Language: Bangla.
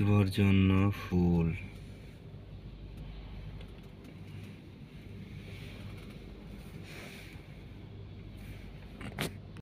বাঁচবার জন্য ফুল